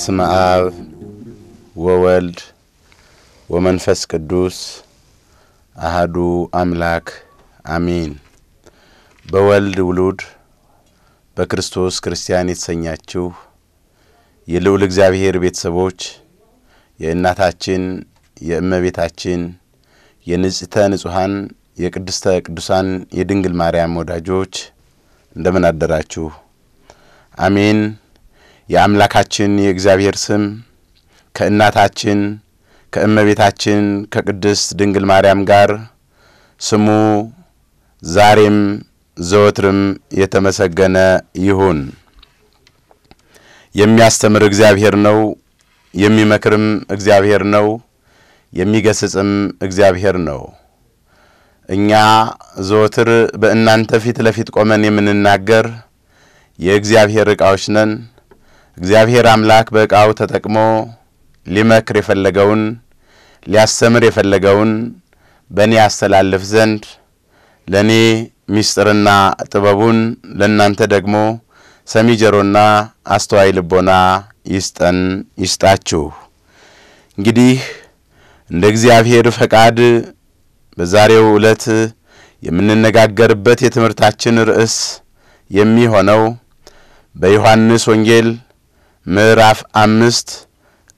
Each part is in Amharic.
በስመ አብ ወወልድ ወመንፈስ ቅዱስ አህዱ አምላክ አሜን። በወልድ ውሉድ በክርስቶስ ክርስቲያን የተሰኛችሁ የልዑል እግዚአብሔር ቤተሰቦች የእናታችን የእመቤታችን የንጽተ ንጹሐን የቅድስተ ቅዱሳን የድንግል ማርያም ወዳጆች እንደምን አደራችሁ? አሜን የአምላካችን የእግዚአብሔር ስም ከእናታችን ከእመቤታችን ከቅድስት ድንግል ማርያም ጋር ስሙ ዛሬም ዘወትርም የተመሰገነ ይሁን። የሚያስተምር እግዚአብሔር ነው፣ የሚመክርም እግዚአብሔር ነው፣ የሚገስጽም እግዚአብሔር ነው። እኛ ዘወትር በእናንተ ፊት ለፊት ቆመን የምንናገር የእግዚአብሔር ዕቃዎች ነን። እግዚአብሔር አምላክ በዕቃው ተጠቅሞ ሊመክር የፈለገውን ሊያስተምር የፈለገውን በእኔ ያስተላልፍ ዘንድ ለእኔ ምስጢርና ጥበቡን ለእናንተ ደግሞ ሰሚ ጆሮና አስተዋይ ልቦና ይስጠን ይስጣችሁ። እንግዲህ እንደ እግዚአብሔር ፈቃድ በዛሬው ዕለት የምንነጋገርበት የትምህርታችን ርዕስ የሚሆነው በዮሐንስ ወንጌል ምዕራፍ አምስት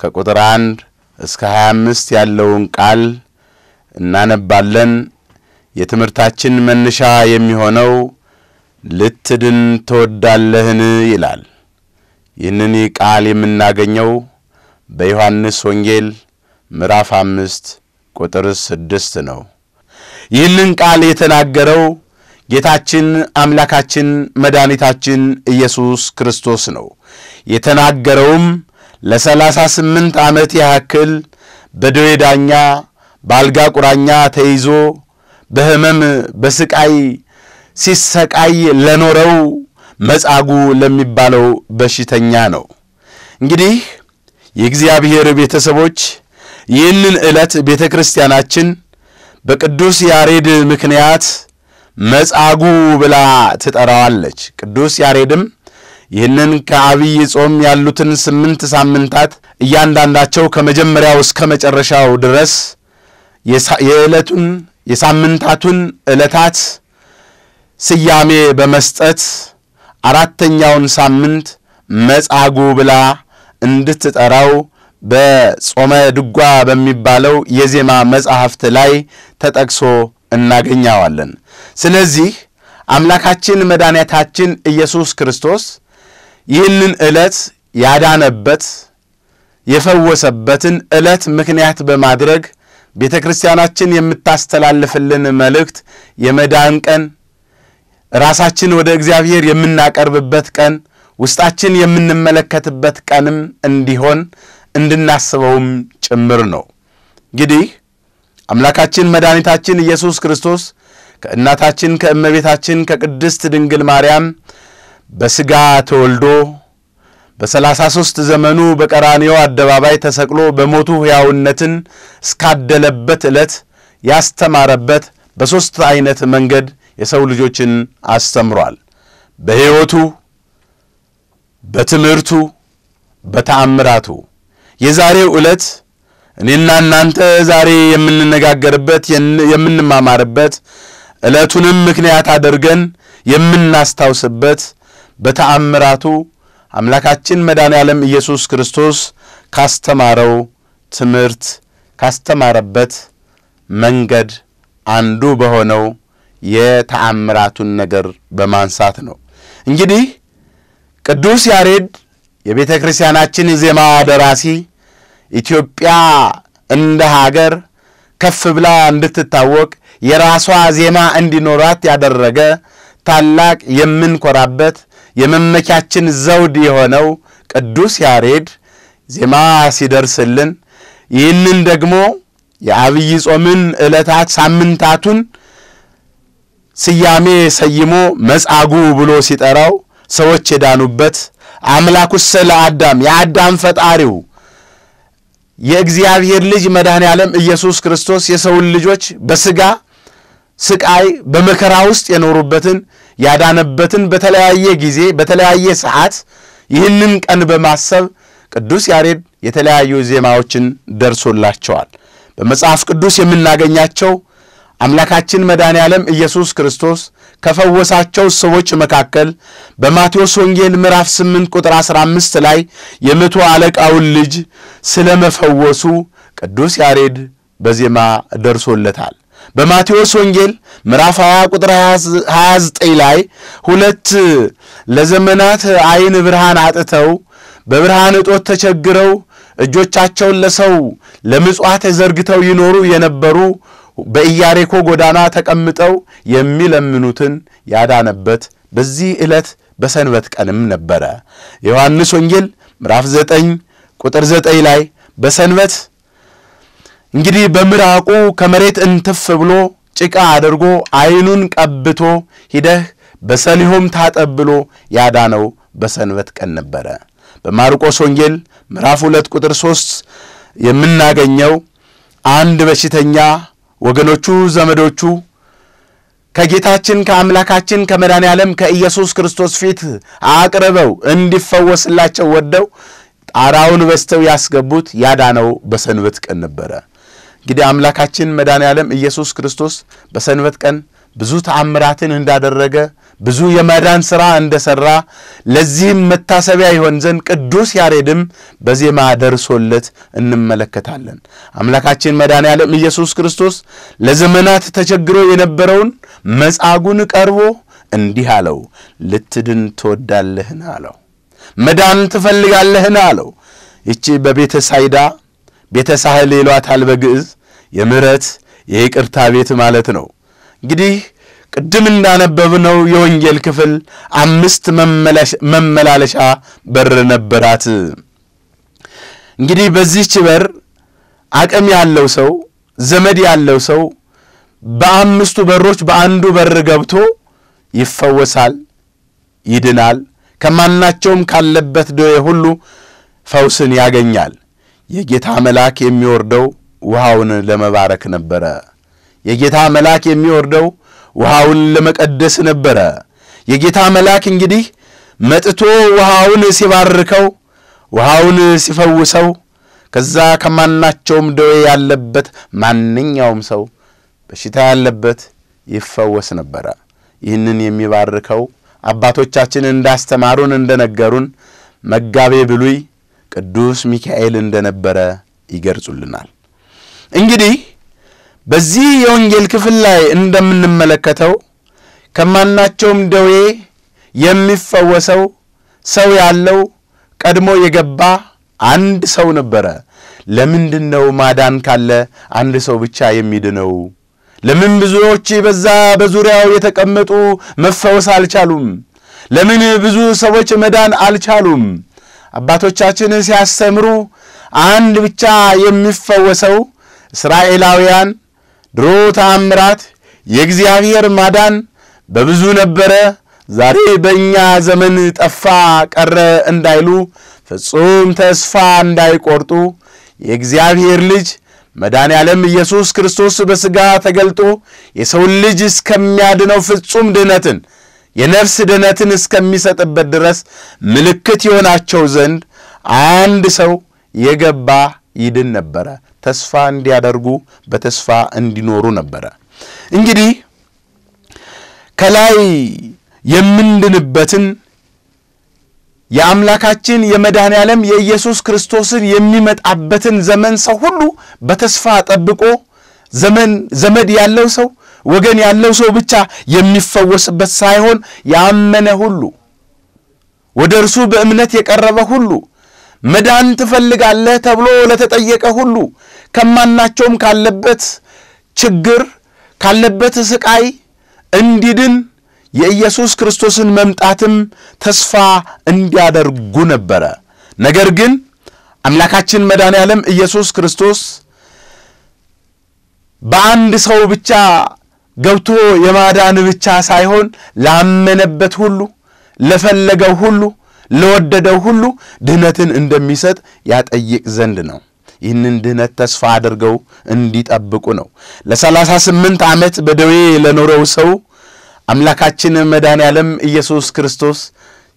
ከቁጥር አንድ እስከ 25 ያለውን ቃል እናነባለን። የትምህርታችን መነሻ የሚሆነው ልትድን ትወዳለህን ይላል። ይህንን ቃል የምናገኘው በዮሐንስ ወንጌል ምዕራፍ አምስት ቁጥር ስድስት ነው። ይህንን ቃል የተናገረው ጌታችን አምላካችን መድኃኒታችን ኢየሱስ ክርስቶስ ነው። የተናገረውም ለሰላሳ ስምንት ዓመት ያክል በደዌ ዳኛ በአልጋ ቁራኛ ተይዞ በሕመም በስቃይ ሲሰቃይ ለኖረው መጻጉ ለሚባለው በሽተኛ ነው። እንግዲህ የእግዚአብሔር ቤተሰቦች ይህንን ዕለት ቤተ ክርስቲያናችን በቅዱስ ያሬድ ምክንያት መጻጉ ብላ ትጠራዋለች። ቅዱስ ያሬድም ይህንን ከአብይ ጾም ያሉትን ስምንት ሳምንታት እያንዳንዳቸው ከመጀመሪያው እስከ መጨረሻው ድረስ የዕለቱን የሳምንታቱን ዕለታት ስያሜ በመስጠት አራተኛውን ሳምንት መጻጉ ብላ እንድትጠራው በጾመ ድጓ በሚባለው የዜማ መጻሕፍት ላይ ተጠቅሶ እናገኘዋለን። ስለዚህ አምላካችን መድኃኒታችን ኢየሱስ ክርስቶስ ይህንን ዕለት ያዳነበት የፈወሰበትን ዕለት ምክንያት በማድረግ ቤተ ክርስቲያናችን የምታስተላልፍልን መልእክት የመዳን ቀን፣ ራሳችን ወደ እግዚአብሔር የምናቀርብበት ቀን፣ ውስጣችን የምንመለከትበት ቀንም እንዲሆን እንድናስበውም ጭምር ነው። እንግዲህ አምላካችን መድኃኒታችን ኢየሱስ ክርስቶስ ከእናታችን ከእመቤታችን ከቅድስት ድንግል ማርያም በሥጋ ተወልዶ በሰላሳ ሦስት ዘመኑ በቀራንዮ አደባባይ ተሰቅሎ በሞቱ ሕያውነትን እስካደለበት ዕለት ያስተማረበት በሦስት ዐይነት መንገድ የሰው ልጆችን አስተምሯል። በሕይወቱ፣ በትምህርቱ፣ በተአምራቱ። የዛሬው ዕለት እኔና እናንተ ዛሬ የምንነጋገርበት የምንማማርበት ዕለቱንም ምክንያት አድርገን የምናስታውስበት በተአምራቱ አምላካችን መድኃኔ ዓለም ኢየሱስ ክርስቶስ ካስተማረው ትምህርት ካስተማረበት መንገድ አንዱ በሆነው የተአምራቱን ነገር በማንሳት ነው። እንግዲህ ቅዱስ ያሬድ የቤተ ክርስቲያናችን ዜማ ደራሲ ኢትዮጵያ እንደ ሀገር ከፍ ብላ እንድትታወቅ የራሷ ዜማ እንዲኖራት ያደረገ ታላቅ የምንኮራበት የመመኪያችን ዘውድ የሆነው ቅዱስ ያሬድ ዜማ ሲደርስልን ይህንን ደግሞ የአብይ ጾምን ዕለታት ሳምንታቱን ስያሜ ሰይሞ መጻጉዕ ብሎ ሲጠራው ሰዎች የዳኑበት ስለ አዳም የአዳም ፈጣሪው የእግዚአብሔር ልጅ መድኃኔ ዓለም ኢየሱስ ክርስቶስ የሰውን ልጆች በሥጋ ስቃይ በመከራ ውስጥ የኖሩበትን ያዳነበትን በተለያየ ጊዜ በተለያየ ሰዓት ይህንን ቀን በማሰብ ቅዱስ ያሬድ የተለያዩ ዜማዎችን ደርሶላቸዋል። በመጽሐፍ ቅዱስ የምናገኛቸው አምላካችን መድኃኔ ዓለም ኢየሱስ ክርስቶስ ከፈወሳቸው ሰዎች መካከል በማቴዎስ ወንጌል ምዕራፍ 8 ቁጥር 15 ላይ የመቶ አለቃውን ልጅ ስለ መፈወሱ ቅዱስ ያሬድ በዜማ ደርሶለታል። በማቴዎስ ወንጌል ምዕራፍ 20 ቁጥር 29 ላይ ሁለት ለዘመናት አይን ብርሃን አጥተው በብርሃን እጦት ተቸግረው እጆቻቸውን ለሰው ለምጽዋት ዘርግተው ይኖሩ የነበሩ በኢያሪኮ ጎዳና ተቀምጠው የሚለምኑትን ያዳነበት በዚህ ዕለት በሰንበት ቀንም ነበረ። ዮሐንስ ወንጌል ምዕራፍ 9 ቁጥር 9 ላይ በሰንበት እንግዲህ በምራቁ ከመሬት እንትፍ ብሎ ጭቃ አድርጎ አይኑን ቀብቶ ሂደህ በሰሊሆም ታጠብ ብሎ ያዳነው በሰንበት ቀን ነበረ። በማርቆስ ወንጌል ምዕራፍ ሁለት ቁጥር ሦስት የምናገኘው አንድ በሽተኛ ወገኖቹ፣ ዘመዶቹ ከጌታችን ከአምላካችን ከመድኃኔ ዓለም ከኢየሱስ ክርስቶስ ፊት አቅርበው እንዲፈወስላቸው ወደው ጣራውን በስተው ያስገቡት ያዳነው በሰንበት ቀን ነበረ። እንግዲህ አምላካችን መዳን ያለም ኢየሱስ ክርስቶስ በሰንበት ቀን ብዙ ተአምራትን እንዳደረገ ብዙ የመዳን ሥራ እንደሠራ ለዚህም መታሰቢያ ይሆን ዘንድ ቅዱስ ያሬድም በዜማ ደርሶለት እንመለከታለን። አምላካችን መዳን ያለም ኢየሱስ ክርስቶስ ለዘመናት ተቸግሮ የነበረውን መጻጉን ቀርቦ እንዲህ አለው፣ ልትድን ትወዳለህን? አለው። መዳን ትፈልጋለህን? አለው። ይቺ በቤተ ሳይዳ ቤተ ሳህል ይሏታል በግዕዝ የምሕረት የይቅርታ ቤት ማለት ነው። እንግዲህ ቅድም እንዳነበብነው የወንጌል ክፍል አምስት መመላለሻ በር ነበራት። እንግዲህ በዚህች በር አቅም ያለው ሰው ዘመድ ያለው ሰው በአምስቱ በሮች በአንዱ በር ገብቶ ይፈወሳል፣ ይድናል፣ ከማናቸውም ካለበት ደዌ ሁሉ ፈውስን ያገኛል። የጌታ መልአክ የሚወርደው ውሃውን ለመባረክ ነበረ። የጌታ መልአክ የሚወርደው ውሃውን ለመቀደስ ነበረ። የጌታ መልአክ እንግዲህ መጥቶ ውሃውን ሲባርከው፣ ውሃውን ሲፈውሰው ከዛ ከማናቸውም ደዌ ያለበት ማንኛውም ሰው በሽታ ያለበት ይፈወስ ነበረ። ይህንን የሚባርከው አባቶቻችን እንዳስተማሩን እንደነገሩን መጋቤ ብሉይ ቅዱስ ሚካኤል እንደነበረ ይገልጹልናል። እንግዲህ በዚህ የወንጌል ክፍል ላይ እንደምንመለከተው ከማናቸውም ደዌ የሚፈወሰው ሰው ያለው ቀድሞ የገባ አንድ ሰው ነበረ። ለምንድን ነው ማዳን ካለ አንድ ሰው ብቻ የሚድነው? ለምን ብዙዎች በዛ በዙሪያው የተቀመጡ መፈወስ አልቻሉም? ለምን ብዙ ሰዎች መዳን አልቻሉም? አባቶቻችን ሲያስተምሩ አንድ ብቻ የሚፈወሰው እስራኤላውያን ድሮ ተአምራት የእግዚአብሔር ማዳን በብዙ ነበረ፣ ዛሬ በእኛ ዘመን ጠፋ ቀረ እንዳይሉ ፍጹም ተስፋ እንዳይቆርጡ የእግዚአብሔር ልጅ መድኃኔ ዓለም ኢየሱስ ክርስቶስ በሥጋ ተገልጦ የሰውን ልጅ እስከሚያድነው ፍጹም ድህነትን የነፍስ ድነትን እስከሚሰጥበት ድረስ ምልክት የሆናቸው ዘንድ አንድ ሰው የገባ ይድን ነበረ። ተስፋ እንዲያደርጉ በተስፋ እንዲኖሩ ነበረ። እንግዲህ ከላይ የምንድንበትን የአምላካችን የመድኃኔ ዓለም የኢየሱስ ክርስቶስን የሚመጣበትን ዘመን ሰው ሁሉ በተስፋ ጠብቆ ዘመን ዘመድ ያለው ሰው ወገን ያለው ሰው ብቻ የሚፈወስበት ሳይሆን ያመነ ሁሉ ወደ እርሱ በእምነት የቀረበ ሁሉ መዳን ትፈልጋለህ ተብሎ ለተጠየቀ ሁሉ ከማናቸውም ካለበት ችግር ካለበት ስቃይ እንዲድን የኢየሱስ ክርስቶስን መምጣትም ተስፋ እንዲያደርጉ ነበረ። ነገር ግን አምላካችን መድኃኔ ዓለም ኢየሱስ ክርስቶስ በአንድ ሰው ብቻ ገብቶ የማዳን ብቻ ሳይሆን ላመነበት ሁሉ ለፈለገው ሁሉ ለወደደው ሁሉ ድህነትን እንደሚሰጥ ያጠይቅ ዘንድ ነው። ይህንን ድህነት ተስፋ አድርገው እንዲጠብቁ ነው። ለሰላሳ ስምንት ዓመት በደዌ ለኖረው ሰው አምላካችን ያለም ኢየሱስ ክርስቶስ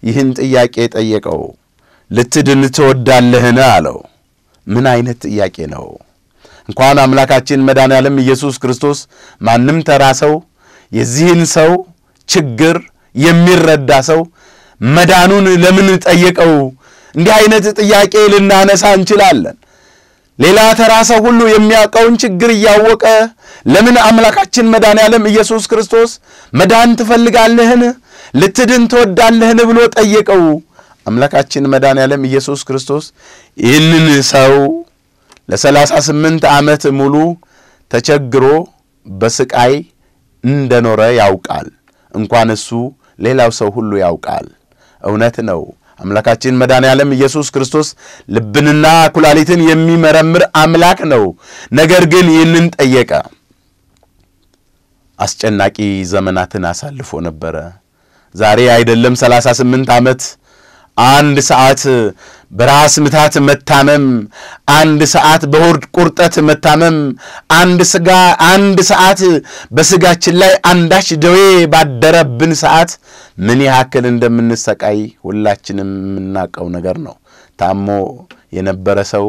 ይህን ጥያቄ ጠየቀው። ልትድን ትወዳለህን? አለው። ምን አይነት ጥያቄ ነው? እንኳን አምላካችን መድኃኔ ዓለም ኢየሱስ ክርስቶስ ማንም ተራ ሰው የዚህን ሰው ችግር የሚረዳ ሰው መዳኑን ለምን ጠየቀው? እንዲህ አይነት ጥያቄ ልናነሳ እንችላለን። ሌላ ተራ ሰው ሁሉ የሚያውቀውን ችግር እያወቀ ለምን አምላካችን መድኃኔ ዓለም ኢየሱስ ክርስቶስ መዳን ትፈልጋለህን? ልትድን ትወዳለህን? ብሎ ጠየቀው። አምላካችን መድኃኔ ዓለም ኢየሱስ ክርስቶስ ይህንን ሰው ለሰላሳ ስምንት ዓመት ሙሉ ተቸግሮ በስቃይ እንደኖረ ያውቃል። እንኳን እሱ ሌላው ሰው ሁሉ ያውቃል። እውነት ነው። አምላካችን መድኃኔ ዓለም ኢየሱስ ክርስቶስ ልብንና ኩላሊትን የሚመረምር አምላክ ነው። ነገር ግን ይህንን ጠየቀ። አስጨናቂ ዘመናትን አሳልፎ ነበረ። ዛሬ አይደለም 38 ዓመት አንድ ሰዓት በራስ ምታት መታመም፣ አንድ ሰዓት በሆድ ቁርጠት መታመም፣ አንድ ስጋ አንድ ሰዓት በስጋችን ላይ አንዳች ደዌ ባደረብን ሰዓት ምን ያክል እንደምንሰቃይ ሁላችንም የምናውቀው ነገር ነው። ታሞ የነበረ ሰው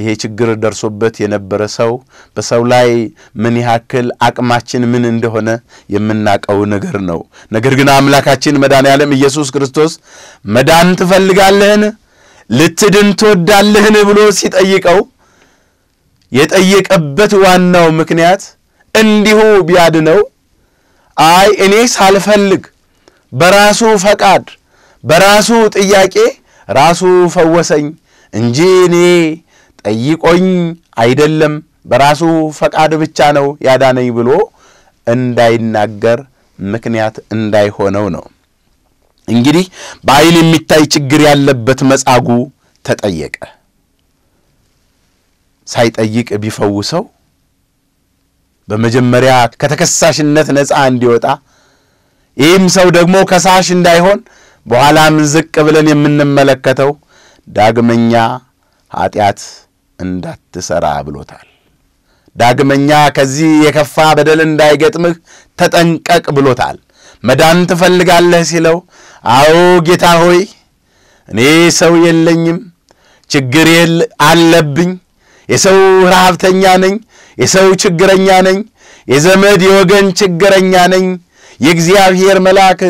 ይሄ ችግር ደርሶበት የነበረ ሰው በሰው ላይ ምን ያክል አቅማችን ምን እንደሆነ የምናቀው ነገር ነው። ነገር ግን አምላካችን መዳን ያለም ኢየሱስ ክርስቶስ መዳን ትፈልጋለህን? ልትድን ትወዳለህን? ብሎ ሲጠይቀው የጠየቀበት ዋናው ምክንያት እንዲሁ ቢያድነው አይ እኔ ሳልፈልግ በራሱ ፈቃድ በራሱ ጥያቄ ራሱ ፈወሰኝ እንጂ እኔ ጠይቆኝ አይደለም በራሱ ፈቃድ ብቻ ነው ያዳነኝ ብሎ እንዳይናገር ምክንያት እንዳይሆነው ነው። እንግዲህ በዓይን የሚታይ ችግር ያለበት መጻጉ ተጠየቀ። ሳይጠይቅ ቢፈውሰው በመጀመሪያ ከተከሳሽነት ነፃ እንዲወጣ ይህም ሰው ደግሞ ከሳሽ እንዳይሆን በኋላም ዝቅ ብለን የምንመለከተው ዳግመኛ ኃጢአት እንዳትሰራ ብሎታል። ዳግመኛ ከዚህ የከፋ በደል እንዳይገጥምህ ተጠንቀቅ ብሎታል። መዳን ትፈልጋለህ ሲለው፣ አዎ ጌታ ሆይ እኔ ሰው የለኝም፣ ችግር አለብኝ፣ የሰው ረሃብተኛ ነኝ፣ የሰው ችግረኛ ነኝ፣ የዘመድ የወገን ችግረኛ ነኝ። የእግዚአብሔር መልአክ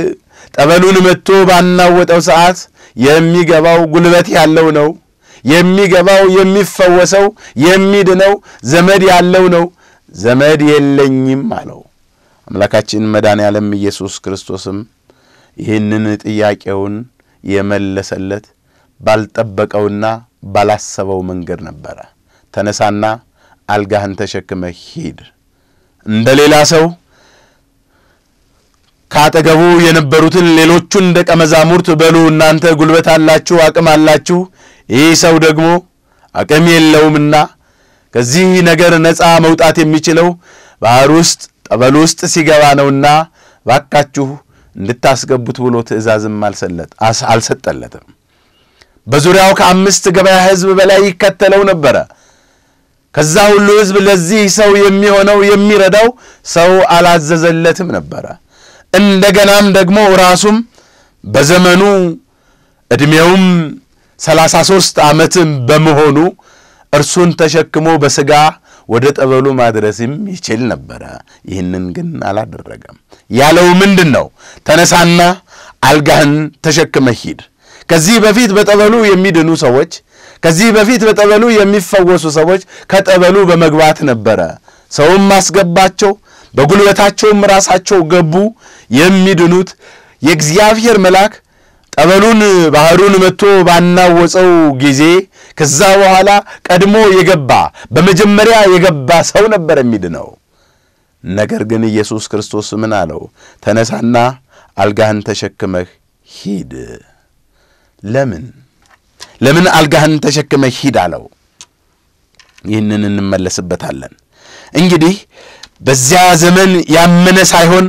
ጠበሉን መጥቶ ባናወጠው ሰዓት የሚገባው ጉልበት ያለው ነው የሚገባው የሚፈወሰው የሚድነው ዘመድ ያለው ነው። ዘመድ የለኝም አለው። አምላካችን መድኃኔ ዓለም ኢየሱስ ክርስቶስም ይህንን ጥያቄውን የመለሰለት ባልጠበቀውና ባላሰበው መንገድ ነበረ። ተነሳና አልጋህን ተሸክመ ሂድ። እንደ ሌላ ሰው ከአጠገቡ የነበሩትን ሌሎቹን ደቀ መዛሙርት በሉ እናንተ ጉልበት አላችሁ፣ አቅም አላችሁ፣ ይህ ሰው ደግሞ አቅም የለውምና ከዚህ ነገር ነፃ መውጣት የሚችለው ባህር ውስጥ ጠበል ውስጥ ሲገባ ነውና ባካችሁ እንድታስገቡት ብሎ ትእዛዝም አልሰጠለትም። በዙሪያው ከአምስት ገበያ ሕዝብ በላይ ይከተለው ነበረ። ከዛ ሁሉ ሕዝብ ለዚህ ሰው የሚሆነው የሚረዳው ሰው አላዘዘለትም ነበረ። እንደገናም ደግሞ ራሱም በዘመኑ ዕድሜውም ሰላሳ ሦስት ዓመትም በመሆኑ እርሱን ተሸክሞ በሥጋ ወደ ጠበሉ ማድረስም ይችል ነበረ። ይህንን ግን አላደረገም። ያለው ምንድን ነው? ተነሳና አልጋህን ተሸክመ ሂድ። ከዚህ በፊት በጠበሉ የሚድኑ ሰዎች፣ ከዚህ በፊት በጠበሉ የሚፈወሱ ሰዎች ከጠበሉ በመግባት ነበረ። ሰውም አስገባቸው፣ በጉልበታቸውም ራሳቸው ገቡ። የሚድኑት የእግዚአብሔር መልአክ ጠበሉን ባህሩን መጥቶ ባናወፀው ጊዜ ከዛ በኋላ ቀድሞ የገባ በመጀመሪያ የገባ ሰው ነበር የሚድነው። ነገር ግን ኢየሱስ ክርስቶስ ምን አለው? ተነሳና አልጋህን ተሸክመህ ሂድ። ለምን ለምን አልጋህን ተሸክመህ ሂድ አለው? ይህንን እንመለስበታለን። እንግዲህ በዚያ ዘመን ያመነ ሳይሆን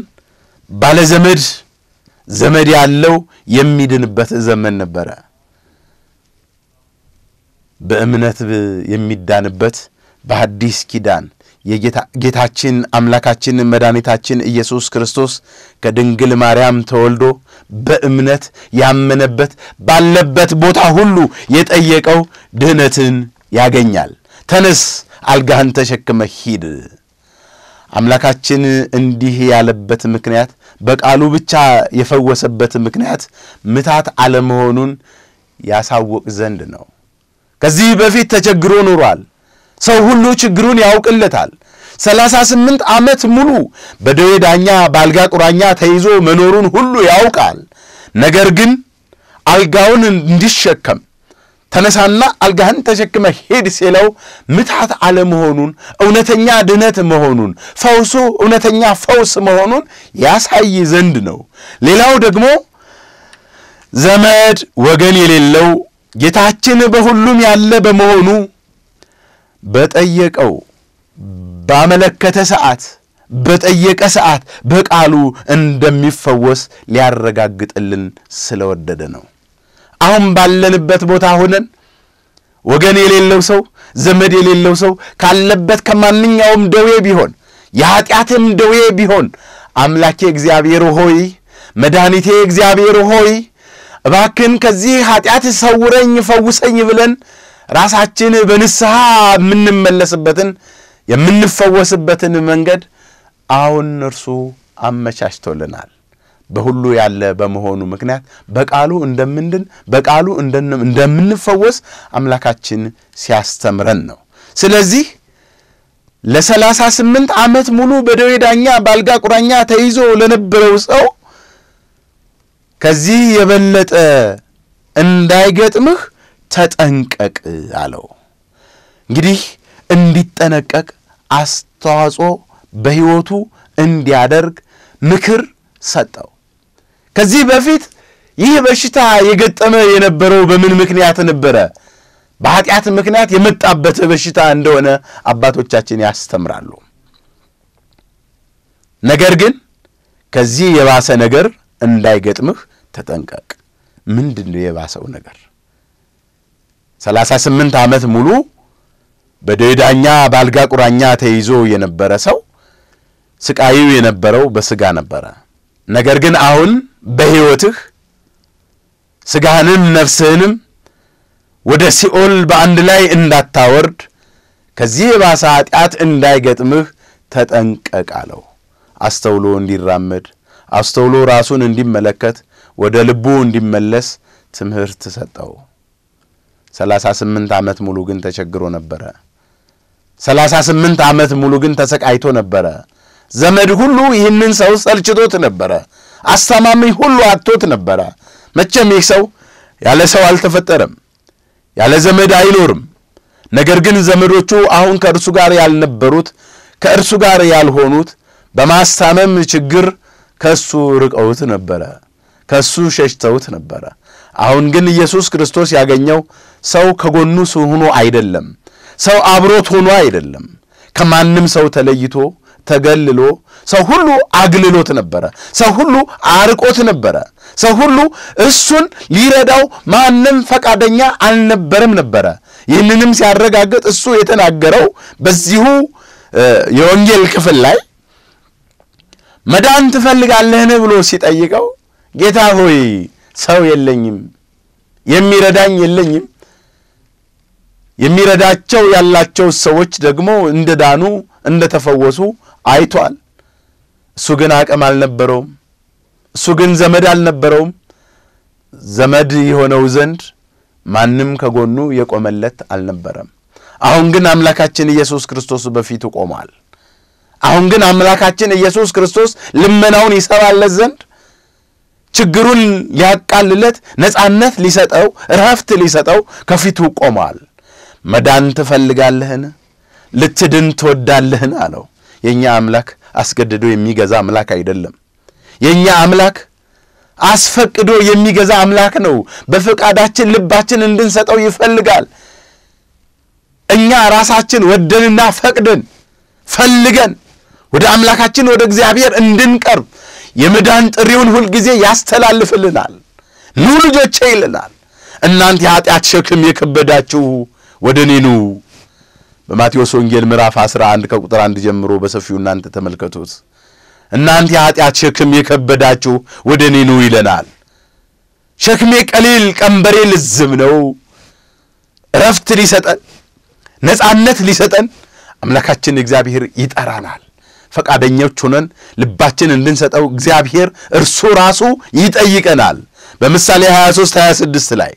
ባለዘመድ ዘመድ ያለው የሚድንበት ዘመን ነበረ። በእምነት የሚዳንበት በሐዲስ ኪዳን የጌታችን አምላካችን መድኃኒታችን ኢየሱስ ክርስቶስ ከድንግል ማርያም ተወልዶ በእምነት ያመነበት ባለበት ቦታ ሁሉ የጠየቀው ድህነትን ያገኛል። ተነስ፣ አልጋህን ተሸክመህ ሂድ አምላካችን እንዲህ ያለበት ምክንያት በቃሉ ብቻ የፈወሰበት ምክንያት ምታት አለመሆኑን ያሳወቅ ዘንድ ነው። ከዚህ በፊት ተቸግሮ ኖሯል። ሰው ሁሉ ችግሩን ያውቅለታል። ሰላሳ ስምንት ዓመት ሙሉ በደዌ ዳኛ በአልጋ ቁራኛ ተይዞ መኖሩን ሁሉ ያውቃል። ነገር ግን አልጋውን እንዲሸከም ተነሳና አልጋህን ተሸክመ ሄድ ሲለው ምትሐት አለመሆኑን እውነተኛ ድነት መሆኑን ፈውሱ እውነተኛ ፈውስ መሆኑን ያሳይ ዘንድ ነው። ሌላው ደግሞ ዘመድ ወገን የሌለው ጌታችን በሁሉም ያለ በመሆኑ በጠየቀው ባመለከተ ሰዓት በጠየቀ ሰዓት በቃሉ እንደሚፈወስ ሊያረጋግጥልን ስለወደደ ነው። አሁን ባለንበት ቦታ ሆነን ወገን የሌለው ሰው ዘመድ የሌለው ሰው ካለበት ከማንኛውም ደዌ ቢሆን የኀጢአትም ደዌ ቢሆን አምላኬ እግዚአብሔር ሆይ መድኃኒቴ እግዚአብሔር ሆይ እባክን ከዚህ ኀጢአት ሰውረኝ ፈውሰኝ ብለን ራሳችን በንስሐ የምንመለስበትን የምንፈወስበትን መንገድ አሁን እርሱ አመቻችቶልናል። በሁሉ ያለ በመሆኑ ምክንያት በቃሉ እንደምንድን በቃሉ እንደምንፈወስ አምላካችን ሲያስተምረን ነው። ስለዚህ ለሰላሳ ስምንት ዓመት ሙሉ በደዌ ዳኛ በአልጋ ቁራኛ ተይዞ ለነበረው ሰው ከዚህ የበለጠ እንዳይገጥምህ ተጠንቀቅ አለው። እንግዲህ እንዲጠነቀቅ አስተዋጽኦ በሕይወቱ እንዲያደርግ ምክር ሰጠው። ከዚህ በፊት ይህ በሽታ የገጠመ የነበረው በምን ምክንያት ነበረ? በኃጢአት ምክንያት የመጣበት በሽታ እንደሆነ አባቶቻችን ያስተምራሉ። ነገር ግን ከዚህ የባሰ ነገር እንዳይገጥምህ ተጠንቀቅ። ምንድን ነው የባሰው ነገር? ሰላሳ ስምንት ዓመት ሙሉ በደዳኛ በአልጋ ቁራኛ ተይዞ የነበረ ሰው ስቃዩ የነበረው በስጋ ነበረ። ነገር ግን አሁን በሕይወትህ ሥጋህንም ነፍስህንም ወደ ሲኦል በአንድ ላይ እንዳታወርድ ከዚህ የባሰ ኃጢአት እንዳይገጥምህ ተጠንቀቅ አለው። አስተውሎ እንዲራመድ አስተውሎ ራሱን እንዲመለከት ወደ ልቡ እንዲመለስ ትምህርት ሰጠው። ሰላሳ ስምንት ዓመት ሙሉ ግን ተቸግሮ ነበረ። ሰላሳ ስምንት ዓመት ሙሉ ግን ተሰቃይቶ ነበረ። ዘመድ ሁሉ ይህንን ሰው ሰልችቶት ነበረ። አስታማሚ ሁሉ አጥቶት ነበረ። መቼም ይህ ሰው ያለ ሰው አልተፈጠረም፣ ያለ ዘመድ አይኖርም። ነገር ግን ዘመዶቹ አሁን ከእርሱ ጋር ያልነበሩት ከእርሱ ጋር ያልሆኑት በማስታመም ችግር ከእሱ ርቀውት ነበረ፣ ከእሱ ሸሽተውት ነበረ። አሁን ግን ኢየሱስ ክርስቶስ ያገኘው ሰው ከጎኑ ሆኖ አይደለም፣ ሰው አብሮት ሆኖ አይደለም፣ ከማንም ሰው ተለይቶ ተገልሎ ሰው ሁሉ አግልሎት ነበረ። ሰው ሁሉ አርቆት ነበረ። ሰው ሁሉ እሱን ሊረዳው ማንም ፈቃደኛ አልነበረም ነበረ። ይህንንም ሲያረጋግጥ እሱ የተናገረው በዚሁ የወንጌል ክፍል ላይ መዳን ትፈልጋለህን ብሎ ሲጠይቀው ጌታ ሆይ ሰው የለኝም፣ የሚረዳኝ የለኝም፣ የሚረዳቸው ያላቸው ሰዎች ደግሞ እንደዳኑ እንደተፈወሱ አይቷል። እሱ ግን አቅም አልነበረውም። እሱ ግን ዘመድ አልነበረውም። ዘመድ የሆነው ዘንድ ማንም ከጎኑ የቆመለት አልነበረም። አሁን ግን አምላካችን ኢየሱስ ክርስቶስ በፊቱ ቆሟል። አሁን ግን አምላካችን ኢየሱስ ክርስቶስ ልመናውን ይሰራለት ዘንድ ችግሩን ሊያቃልለት፣ ነፃነት ሊሰጠው፣ ረፍት ሊሰጠው ከፊቱ ቆሟል። መዳን ትፈልጋለህን? ልትድን ትወዳለህን? አለው። የእኛ አምላክ አስገድዶ የሚገዛ አምላክ አይደለም። የእኛ አምላክ አስፈቅዶ የሚገዛ አምላክ ነው። በፈቃዳችን ልባችን እንድንሰጠው ይፈልጋል። እኛ ራሳችን ወደንና ፈቅደን ፈልገን ወደ አምላካችን ወደ እግዚአብሔር እንድንቀርብ የመዳን ጥሪውን ሁልጊዜ ያስተላልፍልናል። ኑ ልጆቼ ይልናል። እናንተ የኃጢአት ሸክም የከበዳችሁ ወደ እኔ ኑ በማቴዎስ ወንጌል ምዕራፍ 11 ከቁጥር 1 ጀምሮ በሰፊው እናንተ ተመልከቱት። እናንተ የኃጢአት ሸክም የከበዳችሁ ወደ እኔ ኑ ይለናል። ሸክሜ ቀሊል፣ ቀንበሬ ልዝም ነው። እረፍት ሊሰጠን ነፃነት ሊሰጠን አምላካችን እግዚአብሔር ይጠራናል። ፈቃደኞች ሆነን ልባችን እንድንሰጠው እግዚአብሔር እርሱ ራሱ ይጠይቀናል። በምሳሌ 23 26 ላይ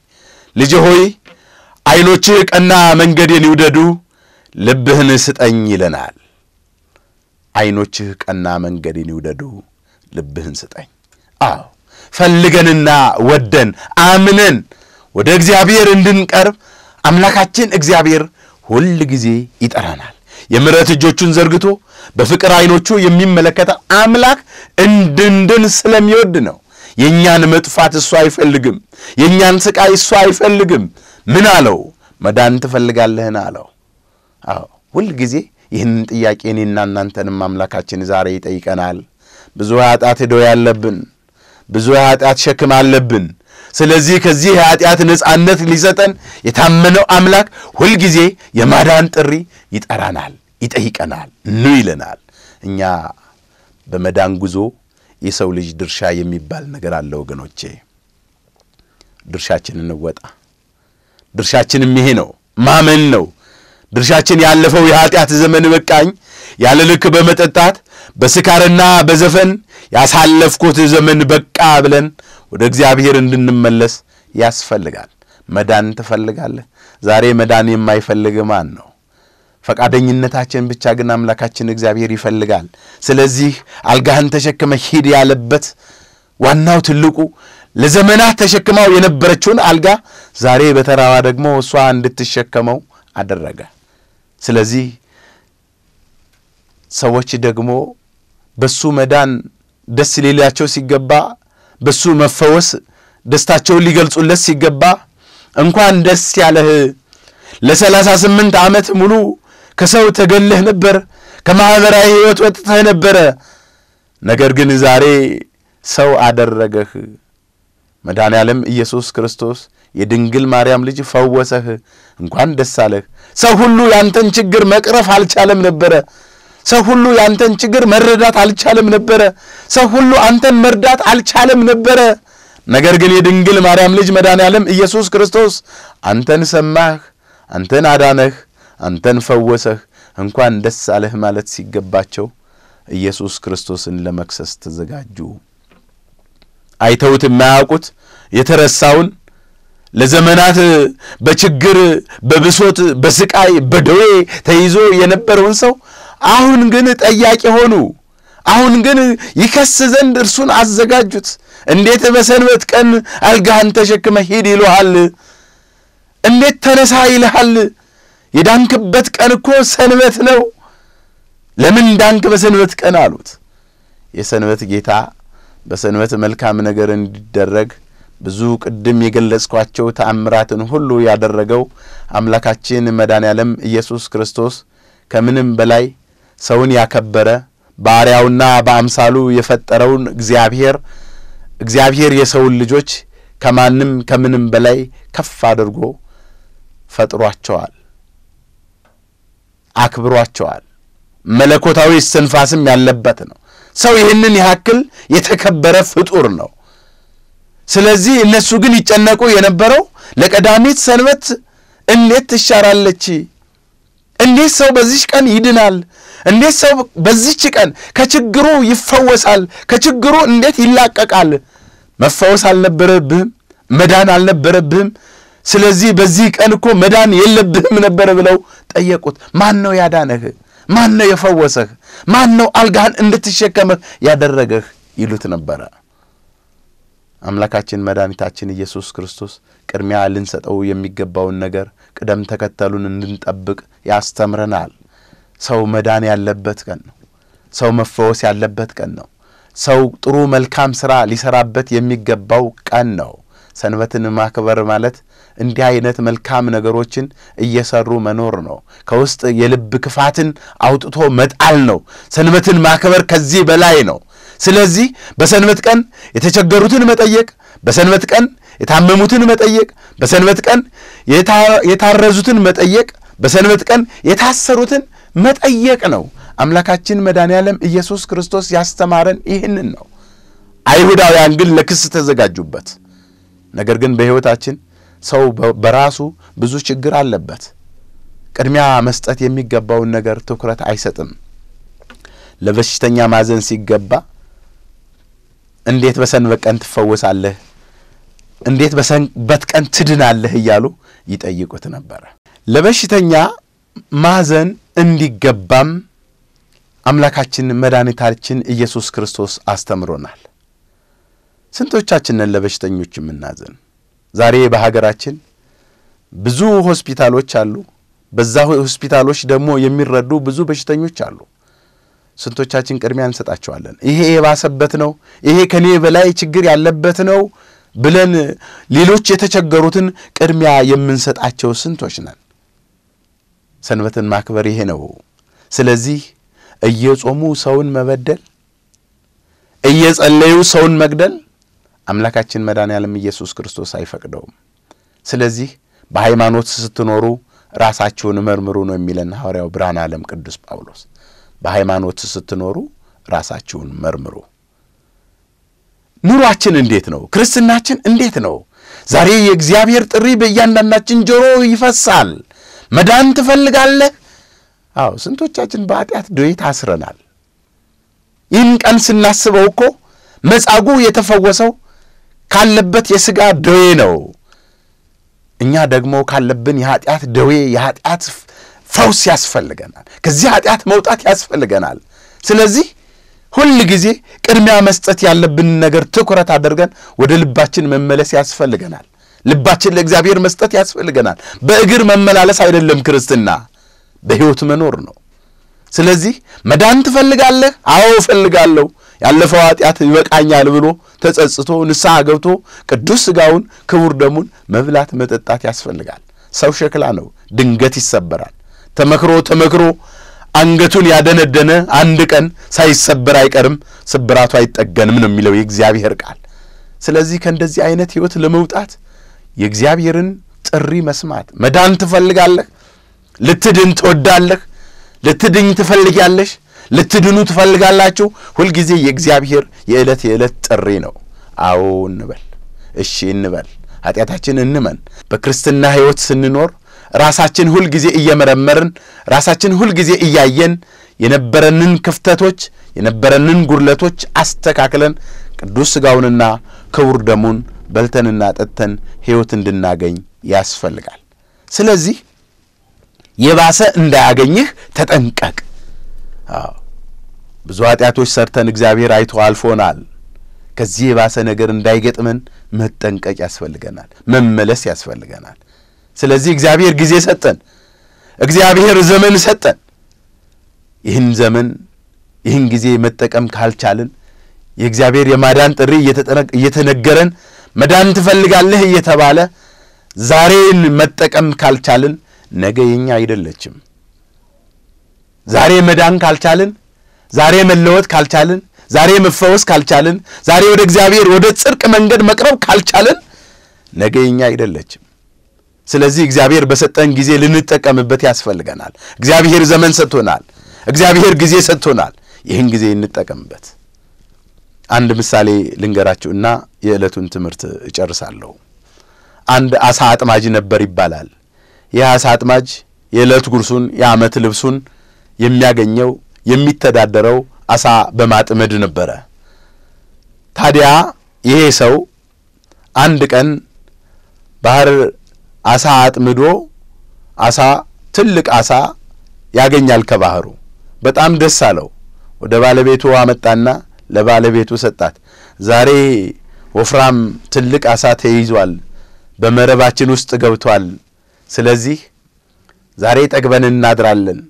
ልጅ ሆይ ዓይኖችህ ቀና መንገዴን ይውደዱ ልብህን ስጠኝ ይለናል። ዐይኖችህ ቀና መንገድን ይውደዱ፣ ልብህን ስጠኝ። አዎ ፈልገንና ወደን አምነን ወደ እግዚአብሔር እንድንቀርብ አምላካችን እግዚአብሔር ሁል ጊዜ ይጠራናል። የምሕረት እጆቹን ዘርግቶ በፍቅር ዐይኖቹ የሚመለከተ አምላክ እንድንድን ስለሚወድ ነው። የእኛን መጥፋት እሱ አይፈልግም። የእኛን ሥቃይ እሱ አይፈልግም። ምን አለው? መዳን ትፈልጋለህን አለው። አዎ ሁልጊዜ ይህንን ጥያቄ እኔና እናንተንም አምላካችን ዛሬ ይጠይቀናል። ብዙ ኃጢአት ዕዳ ያለብን፣ ብዙ ኃጢአት ሸክም አለብን። ስለዚህ ከዚህ የኃጢአት ነጻነት ሊሰጠን የታመነው አምላክ ሁልጊዜ የማዳን ጥሪ ይጠራናል፣ ይጠይቀናል፣ ኑ ይለናል። እኛ በመዳን ጉዞ የሰው ልጅ ድርሻ የሚባል ነገር አለ ወገኖቼ። ድርሻችን እንወጣ። ድርሻችንም ይሄ ነው፣ ማመን ነው ድርሻችን ያለፈው የኀጢአት ዘመን በቃኝ ያለ ልክ በመጠጣት በስካርና በዘፈን ያሳለፍኩት ዘመን በቃ ብለን ወደ እግዚአብሔር እንድንመለስ ያስፈልጋል። መዳን ትፈልጋለህ? ዛሬ መዳን የማይፈልግ ማን ነው? ፈቃደኝነታችን ብቻ ግን አምላካችን እግዚአብሔር ይፈልጋል። ስለዚህ አልጋህን ተሸክመ ሂድ ያለበት ዋናው ትልቁ ለዘመናት ተሸክማው የነበረችውን አልጋ ዛሬ በተራዋ ደግሞ እሷ እንድትሸከመው አደረገ። ስለዚህ ሰዎች ደግሞ በሱ መዳን ደስ ሊላቸው ሲገባ በሱ መፈወስ ደስታቸውን ሊገልጹለት ሲገባ እንኳን ደስ ያለህ ለሰላሳ ስምንት ዓመት ሙሉ ከሰው ተገለህ ነበር፣ ከማኅበራዊ ሕይወት ወጥተህ ነበረ። ነገር ግን ዛሬ ሰው አደረገህ። መድኃኔ ዓለም ኢየሱስ ክርስቶስ የድንግል ማርያም ልጅ ፈወሰህ። እንኳን ደስ አለህ። ሰው ሁሉ ያንተን ችግር መቅረፍ አልቻለም ነበረ። ሰው ሁሉ ያንተን ችግር መረዳት አልቻለም ነበረ። ሰው ሁሉ አንተን መርዳት አልቻለም ነበረ። ነገር ግን የድንግል ማርያም ልጅ መዳን ያለም ኢየሱስ ክርስቶስ አንተን ሰማህ፣ አንተን አዳነህ፣ አንተን ፈወሰህ። እንኳን ደስ አለህ ማለት ሲገባቸው ኢየሱስ ክርስቶስን ለመክሰስ ተዘጋጁ። አይተውት የማያውቁት የተረሳውን ለዘመናት በችግር በብሶት በስቃይ በደዌ ተይዞ የነበረውን ሰው አሁን ግን ጠያቂ ሆኑ። አሁን ግን ይከስ ዘንድ እርሱን አዘጋጁት። እንዴት በሰንበት ቀን አልጋህን ተሸክመ ሂድ ይልሃል? እንዴት ተነሳ ይልሃል? የዳንክበት ቀን እኮ ሰንበት ነው። ለምን ዳንክ በሰንበት ቀን አሉት። የሰንበት ጌታ በሰንበት መልካም ነገር እንዲደረግ ብዙ ቅድም የገለጽኳቸው ተአምራትን ሁሉ ያደረገው አምላካችን መድኃኔ ዓለም ኢየሱስ ክርስቶስ ከምንም በላይ ሰውን ያከበረ ባሪያውና በአምሳሉ የፈጠረውን እግዚአብሔር እግዚአብሔር የሰውን ልጆች ከማንም ከምንም በላይ ከፍ አድርጎ ፈጥሯቸዋል፣ አክብሯቸዋል። መለኮታዊ ስንፋስም ያለበት ነው። ሰው ይህንን ያክል የተከበረ ፍጡር ነው። ስለዚህ እነሱ ግን ይጨነቁ የነበረው ለቀዳሚት ሰንበት እንዴት ትሻራለች? እንዴት ሰው በዚች ቀን ይድናል? እንዴት ሰው በዚች ቀን ከችግሩ ይፈወሳል? ከችግሩ እንዴት ይላቀቃል? መፈወስ አልነበረብህም? መዳን አልነበረብህም? ስለዚህ በዚህ ቀን እኮ መዳን የለብህም ነበረ ብለው ጠየቁት። ማን ነው ያዳነህ? ማን ነው የፈወሰህ? ማን ነው አልጋህን እንድትሸከመህ ያደረገህ? ይሉት ነበረ። አምላካችን መድኃኒታችን ኢየሱስ ክርስቶስ ቅድሚያ ልንሰጠው የሚገባውን ነገር ቅደም ተከተሉን እንድንጠብቅ ያስተምረናል። ሰው መዳን ያለበት ቀን ነው። ሰው መፈወስ ያለበት ቀን ነው። ሰው ጥሩ መልካም ሥራ ሊሰራበት የሚገባው ቀን ነው። ሰንበትን ማክበር ማለት እንዲህ አይነት መልካም ነገሮችን እየሰሩ መኖር ነው። ከውስጥ የልብ ክፋትን አውጥቶ መጣል ነው። ሰንበትን ማክበር ከዚህ በላይ ነው። ስለዚህ በሰንበት ቀን የተቸገሩትን መጠየቅ፣ በሰንበት ቀን የታመሙትን መጠየቅ፣ በሰንበት ቀን የታረዙትን መጠየቅ፣ በሰንበት ቀን የታሰሩትን መጠየቅ ነው። አምላካችን መድኃኔ ዓለም ኢየሱስ ክርስቶስ ያስተማረን ይህንን ነው። አይሁዳውያን ግን ለክስ ተዘጋጁበት። ነገር ግን በሕይወታችን ሰው በራሱ ብዙ ችግር አለበት። ቅድሚያ መስጠት የሚገባውን ነገር ትኩረት አይሰጥም። ለበሽተኛ ማዘን ሲገባ እንዴት በሰንበት ቀን ትፈወሳለህ? እንዴት በሰንበት ቀን ትድናለህ? እያሉ ይጠይቁት ነበረ። ለበሽተኛ ማዘን እንዲገባም አምላካችን መድኃኒታችን ኢየሱስ ክርስቶስ አስተምሮናል። ስንቶቻችንን ለበሽተኞች የምናዘን? ዛሬ በሀገራችን ብዙ ሆስፒታሎች አሉ። በዛ ሆስፒታሎች ደግሞ የሚረዱ ብዙ በሽተኞች አሉ። ስንቶቻችን ቅድሚያ እንሰጣቸዋለን? ይሄ የባሰበት ነው፣ ይሄ ከኔ በላይ ችግር ያለበት ነው ብለን ሌሎች የተቸገሩትን ቅድሚያ የምንሰጣቸው ስንቶች ነን? ሰንበትን ማክበር ይሄ ነው። ስለዚህ እየጾሙ ሰውን መበደል፣ እየጸለዩ ሰውን መግደል አምላካችን መድኃኔዓለም ኢየሱስ ክርስቶስ አይፈቅደውም። ስለዚህ በሃይማኖት ስትኖሩ ራሳችሁን መርምሩ ነው የሚለን ሐዋርያው ብርሃነ ዓለም ቅዱስ ጳውሎስ። በሃይማኖት ስትኖሩ ራሳችሁን መርምሩ። ኑሯችን እንዴት ነው? ክርስትናችን እንዴት ነው? ዛሬ የእግዚአብሔር ጥሪ በእያንዳንዳችን ጆሮ ይፈሳል። መዳን ትፈልጋለህ? አዎ፣ ስንቶቻችን በኃጢአት ዶይ ታስረናል። ይህን ቀን ስናስበው እኮ መጻጉ የተፈወሰው ካለበት የሥጋ ደዌ ነው። እኛ ደግሞ ካለብን የኃጢአት ደዌ የኃጢአት ፈውስ ያስፈልገናል። ከዚህ ኃጢአት መውጣት ያስፈልገናል። ስለዚህ ሁል ጊዜ ቅድሚያ መስጠት ያለብን ነገር ትኩረት አድርገን ወደ ልባችን መመለስ ያስፈልገናል። ልባችን ለእግዚአብሔር መስጠት ያስፈልገናል። በእግር መመላለስ አይደለም ክርስትና፣ በሕይወት መኖር ነው። ስለዚህ መዳን ትፈልጋለህ? አዎ እፈልጋለሁ። ያለፈው ኃጢአት ይበቃኛል ብሎ ተጸጽቶ ንስሐ ገብቶ ቅዱስ ሥጋውን ክቡር ደሙን መብላት መጠጣት ያስፈልጋል። ሰው ሸክላ ነው፣ ድንገት ይሰበራል። ተመክሮ ተመክሮ አንገቱን ያደነደነ አንድ ቀን ሳይሰበር አይቀርም፣ ስብራቱ አይጠገንም ነው የሚለው የእግዚአብሔር ቃል። ስለዚህ ከእንደዚህ አይነት ሕይወት ለመውጣት የእግዚአብሔርን ጥሪ መስማት። መዳን ትፈልጋለህ? ልትድን ትወዳለህ? ልትድኝ ትፈልጊያለሽ? ልትድኑ ትፈልጋላችሁ? ሁልጊዜ የእግዚአብሔር የዕለት የዕለት ጥሪ ነው። አዎ እንበል፣ እሺ እንበል፣ ኃጢአታችን እንመን። በክርስትና ሕይወት ስንኖር ራሳችን ሁልጊዜ እየመረመርን ራሳችን ሁልጊዜ እያየን የነበረንን ክፍተቶች የነበረንን ጉድለቶች አስተካክለን ቅዱስ ሥጋውንና ክቡር ደሙን በልተንና ጠጥተን ሕይወት እንድናገኝ ያስፈልጋል። ስለዚህ የባሰ እንዳያገኝህ ተጠንቀቅ። ብዙ ኃጢአቶች ሰርተን እግዚአብሔር አይቶ አልፎናል። ከዚህ የባሰ ነገር እንዳይገጥመን መጠንቀቅ ያስፈልገናል፣ መመለስ ያስፈልገናል። ስለዚህ እግዚአብሔር ጊዜ ሰጠን፣ እግዚአብሔር ዘመን ሰጠን። ይህን ዘመን ይህን ጊዜ መጠቀም ካልቻልን የእግዚአብሔር የማዳን ጥሪ እየተነገረን መዳን ትፈልጋለህ እየተባለ ዛሬን መጠቀም ካልቻልን ነገ የኛ አይደለችም። ዛሬ መዳን ካልቻልን፣ ዛሬ መለወጥ ካልቻልን፣ ዛሬ መፈወስ ካልቻልን፣ ዛሬ ወደ እግዚአብሔር ወደ ጽድቅ መንገድ መቅረብ ካልቻልን ነገ የኛ አይደለችም። ስለዚህ እግዚአብሔር በሰጠን ጊዜ ልንጠቀምበት ያስፈልገናል። እግዚአብሔር ዘመን ሰጥቶናል። እግዚአብሔር ጊዜ ሰጥቶናል። ይህን ጊዜ እንጠቀምበት። አንድ ምሳሌ ልንገራችሁና የዕለቱን ትምህርት እጨርሳለሁ። አንድ አሳ አጥማጅ ነበር ይባላል። ይህ አሳ አጥማጅ የዕለት ጉርሱን የዓመት ልብሱን የሚያገኘው የሚተዳደረው አሳ በማጥመድ ነበረ። ታዲያ ይሄ ሰው አንድ ቀን ባህር አሳ አጥምዶ አሳ ትልቅ አሳ ያገኛል ከባህሩ። በጣም ደስ አለው። ወደ ባለቤቱ አመጣና ለባለቤቱ ሰጣት። ዛሬ ወፍራም ትልቅ አሳ ተይዟል፣ በመረባችን ውስጥ ገብቷል። ስለዚህ ዛሬ ጠግበን እናድራለን፣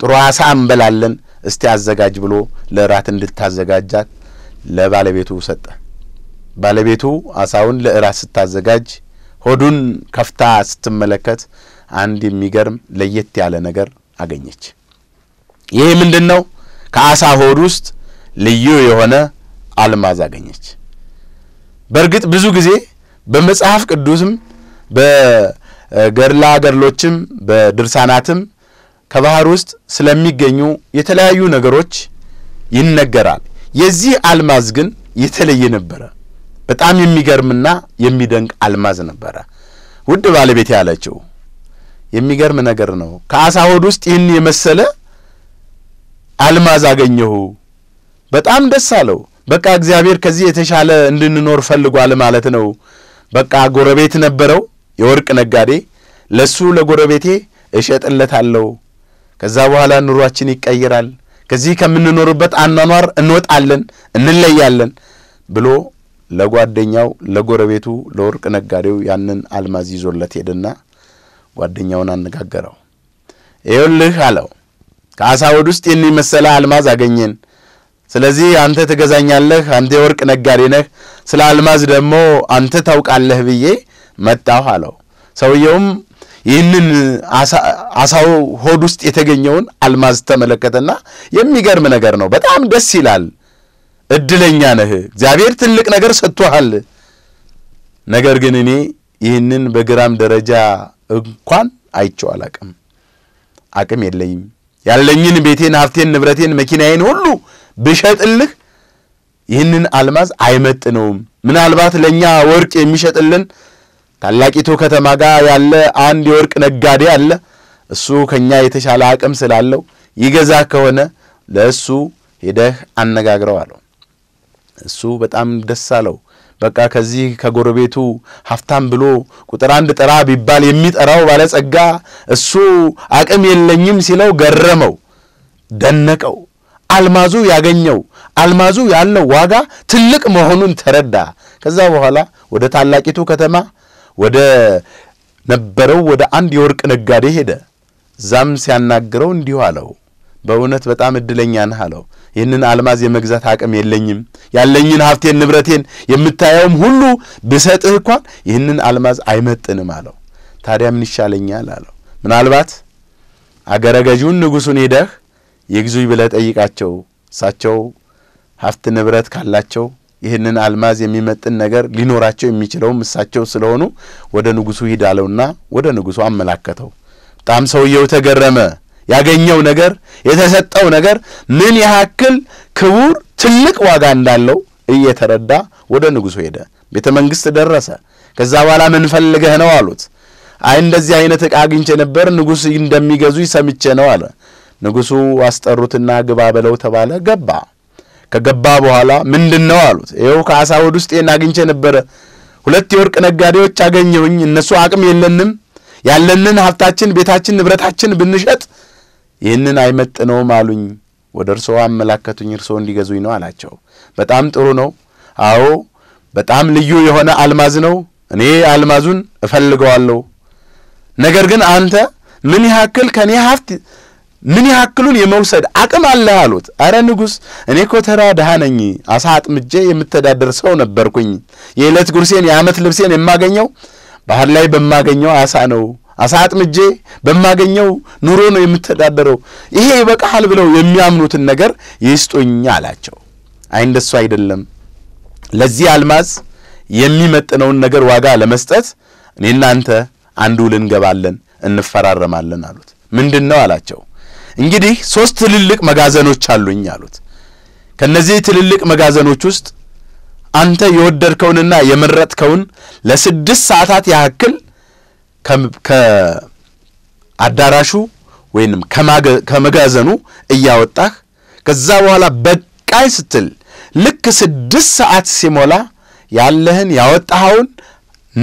ጥሩ አሳ እንበላለን። እስቲ አዘጋጅ ብሎ ለእራት እንድታዘጋጃት ለባለቤቱ ሰጠ። ባለቤቱ አሳውን ለእራት ስታዘጋጅ ሆዱን ከፍታ ስትመለከት አንድ የሚገርም ለየት ያለ ነገር አገኘች። ይህ ምንድን ነው? ከአሳ ሆድ ውስጥ ልዩ የሆነ አልማዝ አገኘች። በእርግጥ ብዙ ጊዜ በመጽሐፍ ቅዱስም በገድላ ገድሎችም በድርሳናትም ከባህር ውስጥ ስለሚገኙ የተለያዩ ነገሮች ይነገራል። የዚህ አልማዝ ግን የተለየ ነበረ። በጣም የሚገርምና የሚደንቅ አልማዝ ነበረ። ውድ ባለቤት ያለችው የሚገርም ነገር ነው። ከአሳ ሆድ ውስጥ ይህን የመሰለ አልማዝ አገኘሁ። በጣም ደስ አለው። በቃ እግዚአብሔር ከዚህ የተሻለ እንድንኖር ፈልጓል ማለት ነው። በቃ ጎረቤት ነበረው የወርቅ ነጋዴ። ለሱ ለጎረቤቴ እሸጥለታለሁ። ከዛ በኋላ ኑሯችን ይቀይራል። ከዚህ ከምንኖርበት አኗኗር እንወጣለን፣ እንለያለን ብሎ ለጓደኛው ለጎረቤቱ ለወርቅ ነጋዴው ያንን አልማዝ ይዞለት ሄደና ጓደኛውን አነጋገረው። ይኸውልህ አለው ከአሳ ሆድ ውስጥ ይህን የመሰለ አልማዝ አገኘን። ስለዚህ አንተ ትገዛኛለህ፣ አንተ የወርቅ ነጋዴ ነህ፣ ስለ አልማዝ ደግሞ አንተ ታውቃለህ ብዬ መጣሁ አለው። ሰውየውም ይህንን አሳው ሆድ ውስጥ የተገኘውን አልማዝ ተመለከተና የሚገርም ነገር ነው፣ በጣም ደስ ይላል እድለኛ ነህ፣ እግዚአብሔር ትልቅ ነገር ሰጥቶሃል። ነገር ግን እኔ ይህንን በግራም ደረጃ እንኳን አይቼው አላቅም። አቅም የለኝም። ያለኝን ቤቴን፣ ሀብቴን፣ ንብረቴን፣ መኪናዬን ሁሉ ብሸጥልህ ይህንን አልማዝ አይመጥነውም። ምናልባት ለእኛ ወርቅ የሚሸጥልን ታላቂቱ ከተማ ጋር ያለ አንድ የወርቅ ነጋዴ አለ። እሱ ከኛ የተሻለ አቅም ስላለው ይገዛ ከሆነ ለእሱ ሄደህ አነጋግረው አለው። እሱ በጣም ደስ አለው። በቃ ከዚህ ከጎረቤቱ ሀብታም ብሎ ቁጥር አንድ ጥራ ቢባል የሚጠራው ባለጸጋ እሱ አቅም የለኝም ሲለው ገረመው፣ ደነቀው። አልማዙ ያገኘው አልማዙ ያለው ዋጋ ትልቅ መሆኑን ተረዳ። ከዛ በኋላ ወደ ታላቂቱ ከተማ ወደ ነበረው ወደ አንድ የወርቅ ነጋዴ ሄደ። እዛም ሲያናግረው እንዲሁ አለው፣ በእውነት በጣም እድለኛ ነህ አለው። ይህንን አልማዝ የመግዛት አቅም የለኝም፣ ያለኝን ሀብቴን ንብረቴን የምታየውም ሁሉ ብሰጥህ እንኳን ይህንን አልማዝ አይመጥንም አለው። ታዲያ ምን ይሻለኛል አለው። ምናልባት አገረ ገዢውን ንጉሡን ሄደህ ይግዙኝ ብለህ ጠይቃቸው፣ እሳቸው ሀብት ንብረት ካላቸው ይህንን አልማዝ የሚመጥን ነገር ሊኖራቸው የሚችለውም እሳቸው ስለሆኑ ወደ ንጉሡ ሂድ አለውና ወደ ንጉሡ አመላከተው። በጣም ሰውየው ተገረመ። ያገኘው ነገር የተሰጠው ነገር ምን ያህል ክቡር ትልቅ ዋጋ እንዳለው እየተረዳ ወደ ንጉሱ ሄደ። ቤተ መንግሥት ደረሰ። ከዛ በኋላ ምን ፈልገህ ነው አሉት። አይ እንደዚህ አይነት ዕቃ አግኝቼ ነበር፣ ንጉሥ እንደሚገዙ ይሰምቼ ነው አለ። ንጉሱ አስጠሩትና ግባ በለው ተባለ። ገባ። ከገባ በኋላ ምንድን ነው አሉት። ይኸው ከአሳ ሆድ ውስጥ ይህን አግኝቼ ነበረ፣ ሁለት የወርቅ ነጋዴዎች አገኘሁኝ። እነሱ አቅም የለንም፣ ያለንን ሀብታችን፣ ቤታችን፣ ንብረታችን ብንሸጥ ይህንን አይመጥነውም አሉኝ። ወደ እርስዎ አመላከቱኝ፣ እርስዎ እንዲገዙኝ ነው አላቸው። በጣም ጥሩ ነው። አዎ በጣም ልዩ የሆነ አልማዝ ነው። እኔ አልማዙን እፈልገዋለሁ። ነገር ግን አንተ ምን ያክል ከእኔ ሀብት ምን ያክሉን የመውሰድ አቅም አለህ አሉት። አረ ንጉሥ፣ እኔ እኮ ተራ ድሃ ነኝ። አሳ አጥምጄ የምተዳደር ሰው ነበርኩኝ። የዕለት ጉርሴን፣ የዓመት ልብሴን የማገኘው ባህር ላይ በማገኘው አሳ ነው። አሳ አጥምጄ በማገኘው ኑሮ ነው የምተዳደረው፣ ይሄ ይበቃሃል ብለው የሚያምኑትን ነገር ይስጡኝ አላቸው። አይ እንደሱ አይደለም፣ ለዚህ አልማዝ የሚመጥነውን ነገር ዋጋ ለመስጠት እኔና አንተ አንዱ ልንገባለን፣ እንፈራረማለን አሉት። ምንድን ነው አላቸው። እንግዲህ ሶስት ትልልቅ መጋዘኖች አሉኝ አሉት። ከነዚህ ትልልቅ መጋዘኖች ውስጥ አንተ የወደድከውንና የመረጥከውን ለስድስት ሰዓታት ያክል? ከአዳራሹ ወይንም ከመጋዘኑ እያወጣህ ከዛ በኋላ በቃኝ ስትል ልክ ስድስት ሰዓት ሲሞላ ያለህን ያወጣኸውን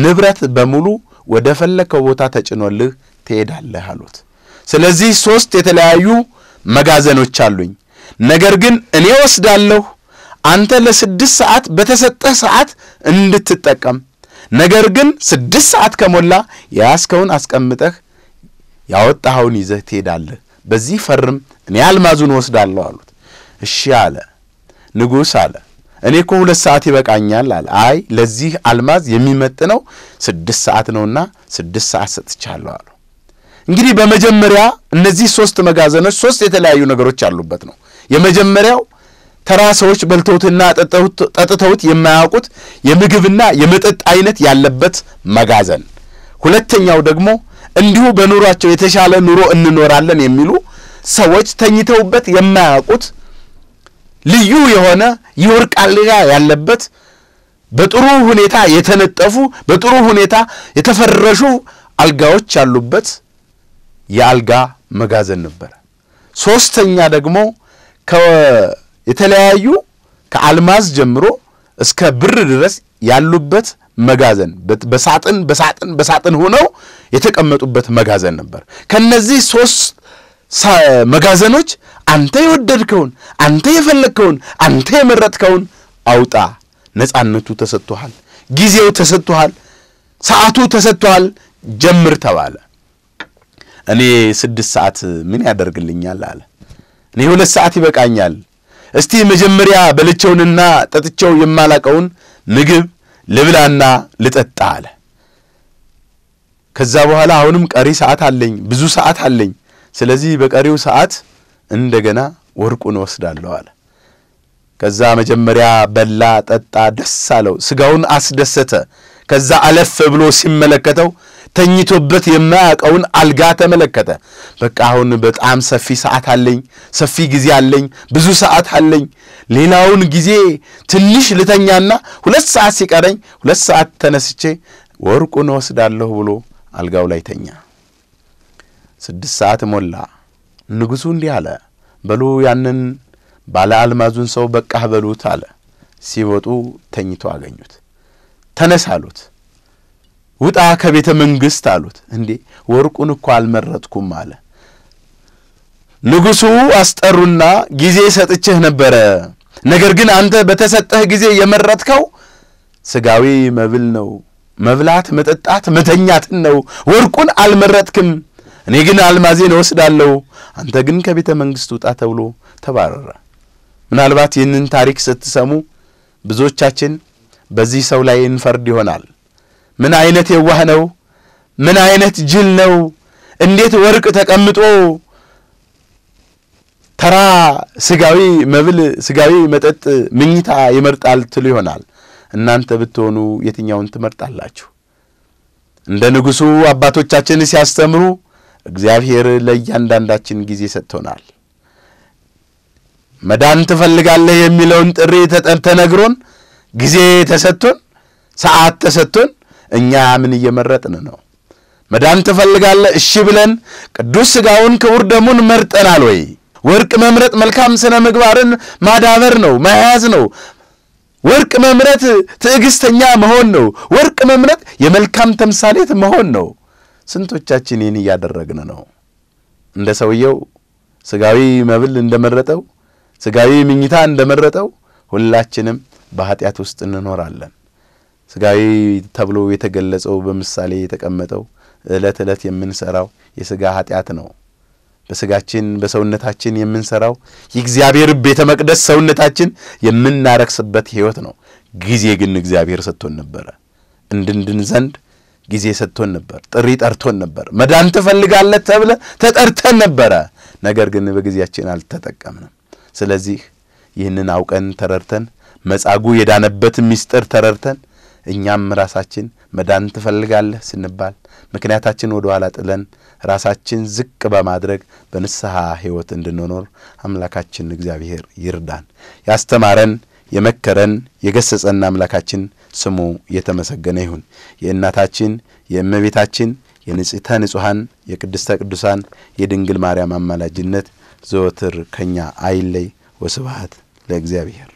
ንብረት በሙሉ ወደ ፈለከው ቦታ ተጭኖልህ ትሄዳለህ አሉት። ስለዚህ ሶስት የተለያዩ መጋዘኖች አሉኝ። ነገር ግን እኔ ወስዳለሁ፣ አንተ ለስድስት ሰዓት በተሰጠህ ሰዓት እንድትጠቀም ነገር ግን ስድስት ሰዓት ከሞላ የያዝከውን አስቀምጠህ ያወጣኸውን ይዘህ ትሄዳለህ። በዚህ ፈርም፣ እኔ አልማዙን ወስዳለሁ አሉት። እሺ አለ ንጉሥ አለ እኔ እኮ ሁለት ሰዓት ይበቃኛል አለ። አይ ለዚህ አልማዝ የሚመጥነው ስድስት ሰዓት ነውና ስድስት ሰዓት ሰጥቻለሁ አሉ። እንግዲህ በመጀመሪያ እነዚህ ሶስት መጋዘኖች ሶስት የተለያዩ ነገሮች ያሉበት ነው። የመጀመሪያው ተራ ሰዎች በልተውትና ጠጥተውት የማያውቁት የምግብና የመጠጥ አይነት ያለበት መጋዘን፣ ሁለተኛው ደግሞ እንዲሁ በኑሯቸው የተሻለ ኑሮ እንኖራለን የሚሉ ሰዎች ተኝተውበት የማያውቁት ልዩ የሆነ የወርቅ አልጋ ያለበት በጥሩ ሁኔታ የተነጠፉ በጥሩ ሁኔታ የተፈረሹ አልጋዎች ያሉበት የአልጋ መጋዘን ነበረ። ሶስተኛ ደግሞ የተለያዩ ከአልማዝ ጀምሮ እስከ ብር ድረስ ያሉበት መጋዘን በሳጥን በሳጥን በሳጥን ሆነው የተቀመጡበት መጋዘን ነበር። ከነዚህ ሶስት መጋዘኖች አንተ የወደድከውን፣ አንተ የፈለግከውን፣ አንተ የመረጥከውን አውጣ። ነፃነቱ ተሰጥቶሃል፣ ጊዜው ተሰጥቶሃል፣ ሰዓቱ ተሰጥቶሃል፣ ጀምር ተባለ። እኔ ስድስት ሰዓት ምን ያደርግልኛል አለ። እኔ ሁለት ሰዓት ይበቃኛል እስቲ መጀመሪያ በልቸውንና ጠጥቸው የማላቀውን ምግብ ልብላና ልጠጣ አለ። ከዛ በኋላ አሁንም ቀሪ ሰዓት አለኝ፣ ብዙ ሰዓት አለኝ። ስለዚህ በቀሪው ሰዓት እንደገና ወርቁን ወስዳለሁ አለ። ከዛ መጀመሪያ በላ፣ ጠጣ፣ ደስ አለው፣ ስጋውን አስደሰተ። ከዛ አለፍ ብሎ ሲመለከተው ተኝቶበት የማያውቀውን አልጋ ተመለከተ። በቃ አሁን በጣም ሰፊ ሰዓት አለኝ፣ ሰፊ ጊዜ አለኝ፣ ብዙ ሰዓት አለኝ። ሌላውን ጊዜ ትንሽ ልተኛና ሁለት ሰዓት ሲቀረኝ ሁለት ሰዓት ተነስቼ ወርቁን ወስዳለሁ ብሎ አልጋው ላይ ተኛ። ስድስት ሰዓት ሞላ። ንጉሡ እንዲህ አለ፣ በሉ ያንን ባለ አልማዙን ሰው በቃህ በሉት አለ። ሲወጡ ተኝቶ አገኙት። ተነስ አሉት። ውጣ ከቤተ መንግሥት አሉት። እንዴ ወርቁን እኮ አልመረጥኩም አለ። ንጉሡ አስጠሩና ጊዜ ሰጥቼህ ነበረ፣ ነገር ግን አንተ በተሰጠህ ጊዜ የመረጥከው ስጋዊ መብል ነው፣ መብላት፣ መጠጣት፣ መተኛትን ነው። ወርቁን አልመረጥክም። እኔ ግን አልማዜን እወስዳለሁ፣ አንተ ግን ከቤተ መንግሥት ውጣ ተብሎ ተባረረ። ምናልባት ይህንን ታሪክ ስትሰሙ ብዙዎቻችን በዚህ ሰው ላይ እንፈርድ ይሆናል። ምን አይነት የዋህ ነው! ምን አይነት ጅል ነው! እንዴት ወርቅ ተቀምጦ ተራ ስጋዊ መብል፣ ስጋዊ መጠጥ፣ ምኝታ ይመርጣል ትሉ ይሆናል። እናንተ ብትሆኑ የትኛውን ትመርጣላችሁ? እንደ ንጉሡ አባቶቻችን ሲያስተምሩ እግዚአብሔር ለእያንዳንዳችን ጊዜ ሰጥቶናል። መዳን ትፈልጋለህ የሚለውን ጥሪ ተነግሮን ጊዜ ተሰጥቶን ሰዓት ተሰጥቶን እኛ ምን እየመረጥን ነው? መዳን ትፈልጋለህ እሺ ብለን ቅዱስ ሥጋውን ክቡር ደሙን መርጠናል ወይ? ወርቅ መምረጥ መልካም ሥነ ምግባርን ማዳበር ነው፣ መያዝ ነው። ወርቅ መምረጥ ትዕግስተኛ መሆን ነው። ወርቅ መምረጥ የመልካም ተምሳሌት መሆን ነው። ስንቶቻችን ይህን እያደረግን ነው? እንደ ሰውየው ሥጋዊ መብል እንደመረጠው ስጋዊ ምኝታ እንደመረጠው ሁላችንም በኃጢአት ውስጥ እንኖራለን። ስጋዊ ተብሎ የተገለጸው በምሳሌ የተቀመጠው ዕለት ዕለት የምንሰራው የስጋ ኃጢአት ነው። በስጋችን በሰውነታችን የምንሰራው የእግዚአብሔር ቤተ መቅደስ ሰውነታችን የምናረክስበት ሕይወት ነው። ጊዜ ግን እግዚአብሔር ሰጥቶን ነበረ። እንድንድን ዘንድ ጊዜ ሰጥቶን ነበር። ጥሪ ጠርቶን ነበር። መዳን ትፈልጋለት ተብለ ተጠርተን ነበረ። ነገር ግን በጊዜያችን አልተጠቀምንም። ስለዚህ ይህንን አውቀን ተረድተን መጻጉ የዳነበት ምስጢር ተረድተን እኛም ራሳችን መዳን ትፈልጋለህ ስንባል ምክንያታችን ወደ ኋላ ጥለን ራሳችን ዝቅ በማድረግ በንስሐ ሕይወት እንድንኖር አምላካችን እግዚአብሔር ይርዳን። ያስተማረን የመከረን የገሰጸን አምላካችን ስሙ የተመሰገነ ይሁን። የእናታችን የእመቤታችን የንጽሕተ ንጹሐን የቅድስተ ቅዱሳን የድንግል ማርያም አማላጅነት ዘወትር ከኛ አይለይ። ወስብሐት ለእግዚአብሔር።